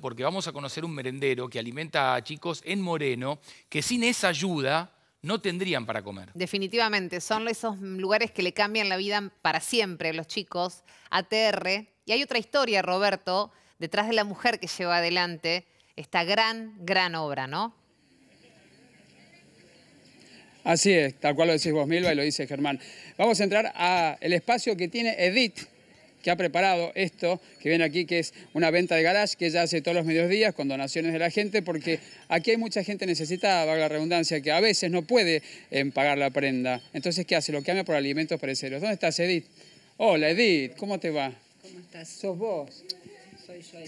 porque vamos a conocer un merendero que alimenta a chicos en Moreno que sin esa ayuda no tendrían para comer. Definitivamente, son esos lugares que le cambian la vida para siempre a los chicos, ATR. Y hay otra historia, Roberto, detrás de la mujer que lleva adelante esta gran, gran obra, ¿no? Así es, tal cual lo decís vos, Milva, y lo dice Germán. Vamos a entrar al espacio que tiene Edith, que ha preparado esto que viene aquí, que es una venta de garage que ya hace todos los medios días, con donaciones de la gente, porque aquí hay mucha gente necesitada, valga la redundancia, que a veces no puede eh, pagar la prenda. Entonces, ¿qué hace? Lo que cambia por alimentos perecederos. ¿Dónde estás, Edith? Hola, Edith, ¿cómo te va? ¿Cómo estás? ¿Sos vos?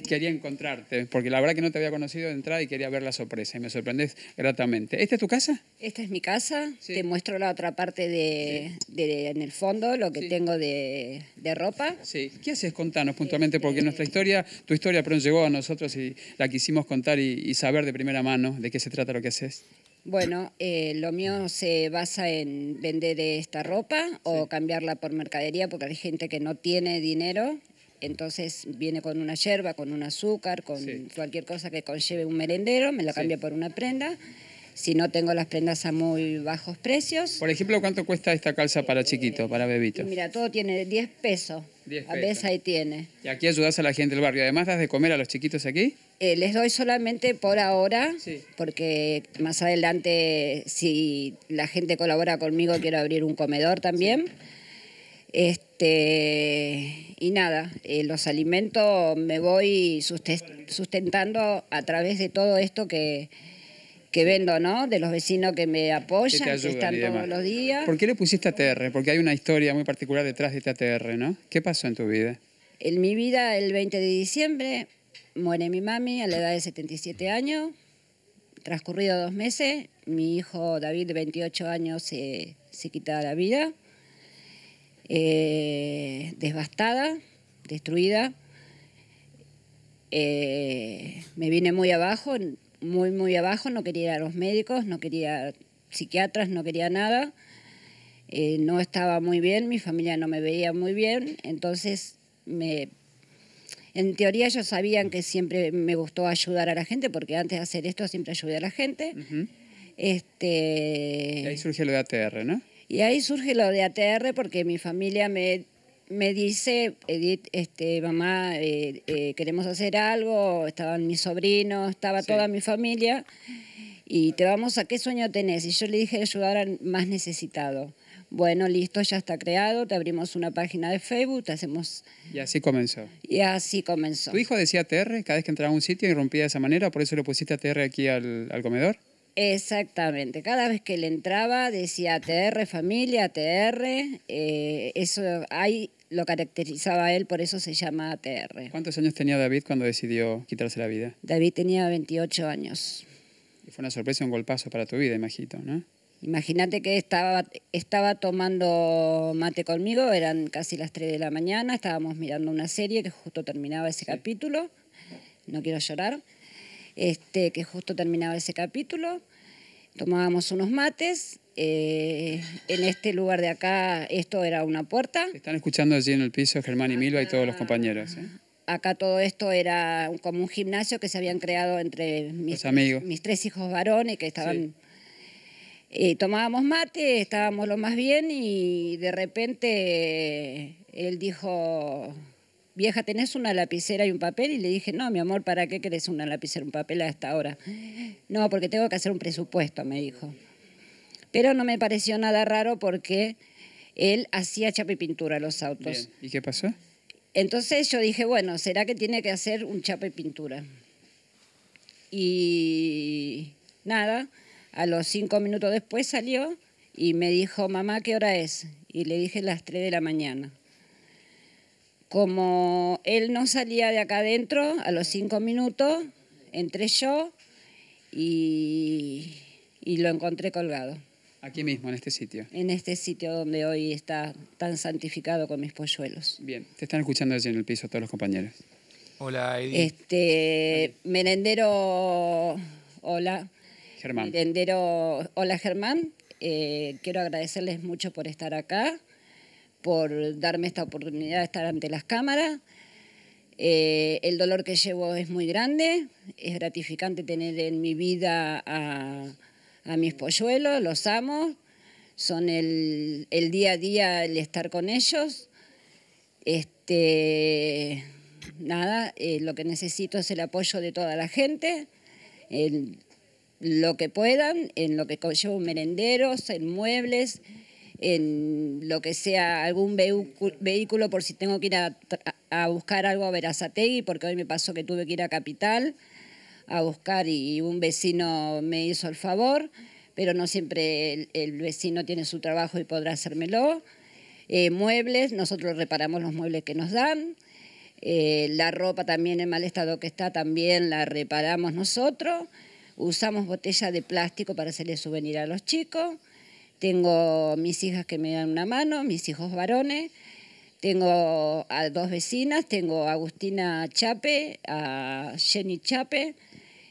quería encontrarte, porque la verdad que no te había conocido de entrada y quería ver la sorpresa y me sorprendes gratamente. ¿Esta es tu casa? Esta es mi casa. Te muestro la otra parte en el fondo, lo que tengo de, ropa. Sí. ¿Qué haces? Contanos puntualmente, este, porque nuestra historia, tu historia pronto llegó a nosotros y la quisimos contar y, saber de primera mano de qué se trata lo que haces. Bueno, eh, lo mío se basa en vender esta ropa o cambiarla por mercadería porque hay gente que no tiene dinero entonces viene con una yerba, con un azúcar, con cualquier cosa que conlleve un merendero, me lo cambio por una prenda. Si no tengo las prendas a muy bajos precios. Por ejemplo, ¿cuánto cuesta esta calza para chiquito, para bebito? Mira, todo tiene 10 pesos. 10 pesos. A veces ahí tiene. Y aquí ayudas a la gente del barrio. Además, ¿das de comer a los chiquitos aquí? Eh, les doy solamente por ahora, porque más adelante, si la gente colabora conmigo, quiero abrir un comedor también. Este, y nada, eh, los alimentos me voy sustentando a través de todo esto que, que vendo, ¿no? De los vecinos que me apoyan, que, están todos los días. ¿Por qué le pusiste ATR? Porque hay una historia muy particular detrás de este ATR, ¿no? ¿Qué pasó en tu vida? En mi vida, el 20 de diciembre, muere mi mami a la edad de 77 años. Transcurrido dos meses, mi hijo David, de 28 años, se, se quita la vida. Eh, desbastada, destruida. Eh, me vine muy abajo, muy, muy abajo, no quería ir a los médicos, no quería psiquiatras, no quería nada. Eh, no estaba muy bien, mi familia no me veía muy bien, entonces me... En teoría ellos sabían que siempre me gustó ayudar a la gente, porque antes de hacer esto siempre ayudé a la gente. Este... Ahí surgió lo de ATR, ¿no? Y ahí surge lo de ATR porque mi familia me, dice, Edith, este, mamá, eh, eh, queremos hacer algo, estaban mis sobrinos, estaba toda mi familia, y te vamos a, ¿qué sueño tenés? Y yo le dije ayudar al más necesitado. Bueno, listo, ya está creado, te abrimos una página de Facebook, te hacemos... Y así comenzó. Y así comenzó. ¿Tu hijo decía ATR cada vez que entraba a un sitio y rompía de esa manera? ¿Por eso le pusiste ATR aquí al comedor? Exactamente, cada vez que él entraba decía ATR familia, ATR, eh, eso ahí lo caracterizaba a él, por eso se llama ATR. ¿Cuántos años tenía David cuando decidió quitarse la vida? David tenía 28 años. Y fue una sorpresa, un golpazo para tu vida, imagino, ¿no? Imagínate que estaba, estaba tomando mate conmigo, eran casi las 3 de la mañana, estábamos mirando una serie que justo terminaba ese capítulo, no quiero llorar. Este, que justo terminaba ese capítulo. Tomábamos unos mates. Eh, en este lugar de acá, esto era una puerta. Están escuchando allí en el piso Germán y Milva y todos los compañeros. ¿eh? Acá todo esto era como un gimnasio que se habían creado entre mis, mis tres hijos varones que estaban... tomábamos mate, estábamos lo más bien y de repente eh, él dijo, vieja, ¿tenés una lapicera y un papel? Y le dije, no, mi amor, ¿para qué querés una lapicera y un papel a esta hora? No, porque tengo que hacer un presupuesto, me dijo. Pero no me pareció nada raro porque él hacía chapa y pintura a los autos. ¿Y qué pasó? Entonces yo dije, bueno, ¿será que tiene que hacer un chapa y pintura? Y nada, a los cinco minutos después salió y me dijo, mamá, ¿qué hora es? Y le dije las tres de la mañana. Como él no salía de acá adentro, a los cinco minutos entré yo y, lo encontré colgado. Aquí mismo, en este sitio. En este sitio donde hoy está tan santificado con mis polluelos. Bien, te están escuchando allí en el piso todos los compañeros. Hola, Edith. Este, merendero, hola. Germán. Merendero, hola Germán. Eh, quiero agradecerles mucho por estar acá por darme esta oportunidad de estar ante las cámaras. Eh, el dolor que llevo es muy grande, es gratificante tener en mi vida a, mis polluelos, los amo, son el, día a día el estar con ellos. Este, nada, eh, lo que necesito es el apoyo de toda la gente, lo que puedan, en lo que llevo merenderos, en muebles en lo que sea, algún vehículo por si tengo que ir a, buscar algo a Verazategui, porque hoy me pasó que tuve que ir a Capital a buscar y un vecino me hizo el favor, pero no siempre el, vecino tiene su trabajo y podrá hacérmelo. Eh, muebles, nosotros reparamos los muebles que nos dan. Eh, la ropa también en mal estado que está, también la reparamos nosotros. Usamos botellas de plástico para hacerle souvenir a los chicos. Tengo mis hijas que me dan una mano, mis hijos varones. Tengo a dos vecinas, tengo a Agustina Chape, a Jenny Chape,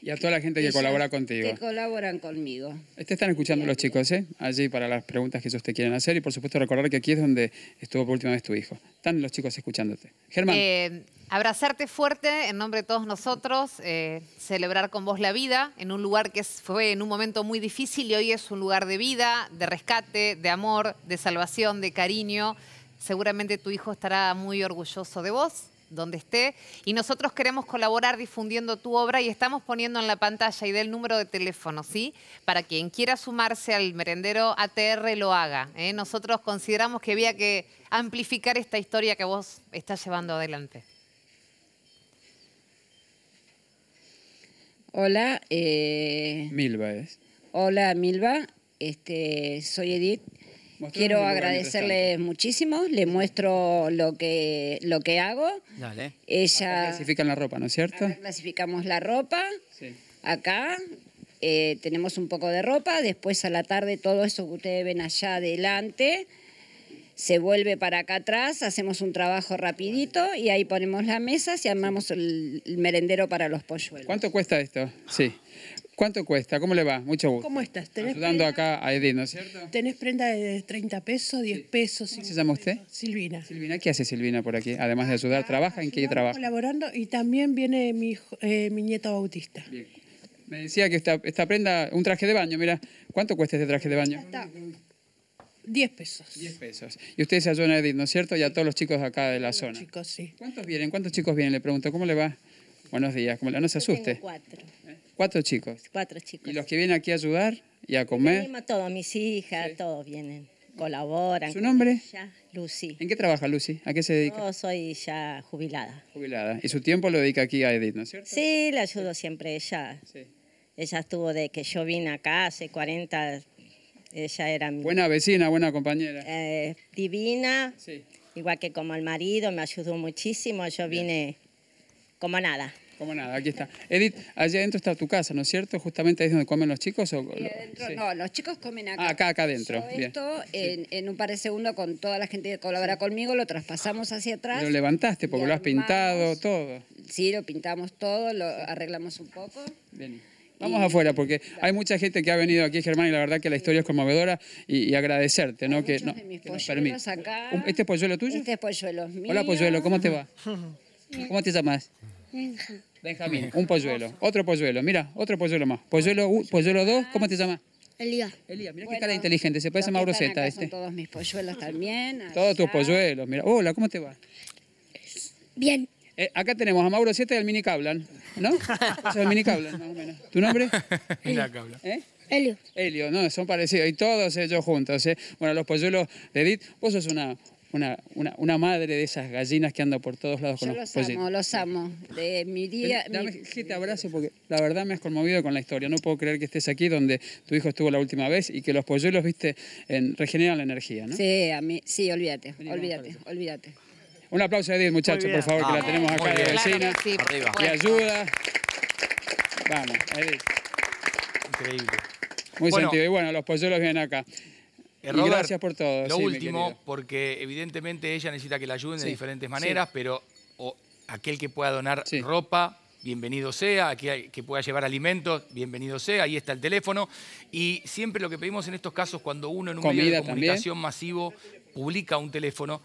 y a toda la gente que colabora contigo. Que colaboran conmigo. Te este están escuchando los chicos, ¿eh? Allí para las preguntas que ellos te quieren hacer. Y por supuesto recordar que aquí es donde estuvo por última vez tu hijo. Están los chicos escuchándote. Germán. Eh, abrazarte fuerte en nombre de todos nosotros. Eh, celebrar con vos la vida en un lugar que fue en un momento muy difícil y hoy es un lugar de vida, de rescate, de amor, de salvación, de cariño. Seguramente tu hijo estará muy orgulloso de vos donde esté. Y nosotros queremos colaborar difundiendo tu obra y estamos poniendo en la pantalla y del número de teléfono, ¿sí? Para quien quiera sumarse al merendero ATR lo haga. ¿eh? Nosotros consideramos que había que amplificar esta historia que vos estás llevando adelante. Hola. Eh... Milva es. Hola, Milva. Este, soy Edith. Quiero agradecerles muchísimo, le muestro lo que, lo que hago. Ella... clasifican la ropa, ¿no es cierto? clasificamos la ropa. Acá eh, tenemos un poco de ropa, después a la tarde todo eso que ustedes ven allá adelante se vuelve para acá atrás, hacemos un trabajo rapidito y ahí ponemos la mesa y armamos el, merendero para los polluelos. ¿Cuánto cuesta esto? Sí. ¿Cuánto cuesta? ¿Cómo le va? Mucho gusto. ¿Cómo estás? Ayudando acá a Edith, ¿no es cierto? ¿Tenés prenda de 30 pesos, 10 pesos? ¿Cómo se llama usted? Silvina. Silvina, ¿qué hace Silvina por aquí? Además de ah, ayudar, ¿trabaja? ¿En qué trabaja? Colaborando y también viene mi, eh, mi nieto Bautista. Bien. Me decía que esta, prenda, un traje de baño, mira, ¿cuánto cuesta este traje de baño? Está 10 pesos. 10 pesos. Y ustedes se a Edith, ¿no es cierto? Y a todos los chicos acá de la zona. chicos, sí. ¿Cuántos vienen? ¿Cuántos chicos vienen? Le pregunto, ¿cómo le va? Buenos días, ¿cómo le va? No se asuste. cuatro. ¿Cuatro chicos? Cuatro chicos. ¿Y los que vienen aquí a ayudar y a comer? todos, mis hijas, todos vienen, colaboran. ¿Su nombre? Lucy. ¿En qué trabaja Lucy? ¿A qué se dedica? Yo soy ya jubilada. Jubilada. ¿Y su tiempo lo dedica aquí a Edith, no es cierto? Sí, la ayudo siempre ella. Ella estuvo de que yo vine acá hace 40, ella era mi... Buena vecina, buena compañera. Eh, divina, igual que como el marido, me ayudó muchísimo, yo vine como nada. Como nada, aquí está. Edith, allí adentro está tu casa, ¿no es cierto? Justamente ahí es donde comen los chicos. ¿o? No, los chicos comen acá. Ah, acá, acá adentro. Yo esto en, un par de segundos con toda la gente que colabora conmigo lo traspasamos hacia atrás. Lo levantaste porque lo has pintado, todo. Sí, lo pintamos todo, lo arreglamos un poco. Vamos afuera, porque hay mucha gente que ha venido aquí, Germán, y la verdad que la historia es conmovedora y, agradecerte, ¿no? que, ¿Este es polluelo tuyo? Este es polluelo Hola, polluelo, ¿cómo te va? ¿Cómo te llamas? Benjamín, un polluelo. Otro polluelo, mira, otro polluelo más. Polluelo 2, ¿cómo te llamas? Elías. Elías, mira qué cara inteligente, se parece a Mauro Zeta. Este. todos mis polluelos también. Todos tus polluelos, mira. Hola, ¿cómo te va? Bien. Eh, acá tenemos a Mauro Zeta y al Mini Cablan, ¿no? es el Mini Cablan, más o menos. ¿Tu nombre? Mira, Cablan. ¿Eh? Elio, Elio, no, son parecidos. Y todos ellos juntos. ¿eh? Bueno, los polluelos de Edith, vos sos una, una, una, una, madre de esas gallinas que anda por todos lados con los, los amo, los amo. De mi día. dame mi... te abrazo porque la verdad me has conmovido con la historia. No puedo creer que estés aquí donde tu hijo estuvo la última vez y que los polluelos, viste, en, regeneran la energía, ¿no? Sí, a mí, sí, olvídate, olvídate, olvídate. Un aplauso a Edith, muchachos, por favor, que la ah, tenemos acá de vecina. Arriba. Y ayuda. Vamos, Edith. Increíble. Muy sentido. Y bueno, los polluelos vienen acá. Eh, lo último, porque evidentemente ella necesita que la ayuden de diferentes maneras, pero aquel que pueda donar ropa, bienvenido sea, aquel que pueda llevar alimentos, bienvenido sea, ahí está el teléfono. Y siempre lo que pedimos en estos casos, cuando uno en un medio de comunicación masivo publica un teléfono,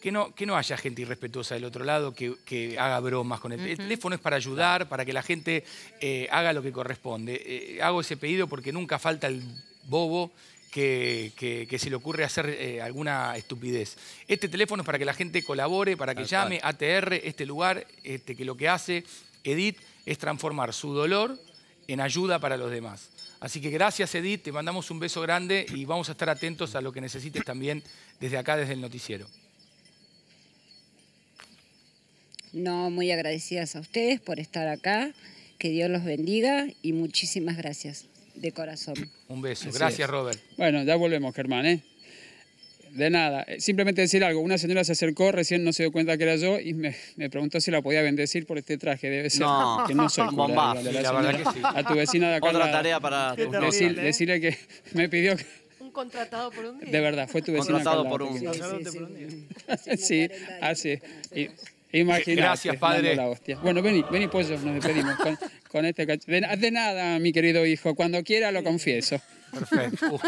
que no, que no haya gente irrespetuosa del otro lado que, haga bromas con el, el teléfono. es para ayudar, para que la gente eh, haga lo que corresponde. Eh, hago ese pedido porque nunca falta el bobo que, se le ocurre hacer eh, alguna estupidez. Este teléfono es para que la gente colabore, para que llame, a ATR, este lugar, este, que lo que hace Edith es transformar su dolor en ayuda para los demás. Así que gracias Edith, te mandamos un beso grande y vamos a estar atentos a lo que necesites también desde acá, desde el noticiero. No, muy agradecidas a ustedes por estar acá, que Dios los bendiga y muchísimas gracias de corazón. Un beso. Gracias, Robert. Bueno, ya volvemos, Germán, ¿eh? De nada. Eh, simplemente decir algo. Una señora se acercó, recién no se dio cuenta que era yo y me, preguntó si la podía bendecir por este traje. Debe ser que no soy la, verdad que sí. A tu vecina de acá. Otra tarea para... ¿eh? Decirle que me pidió Un contratado por un día. De verdad, fue tu vecina. Contratado por un día. Sí, así Imagínate, Gracias, padre. Bueno, vení, vení, pollo, pues, nos despedimos con, este cachorro. de, nada, mi querido hijo, cuando quiera lo confieso. Perfecto.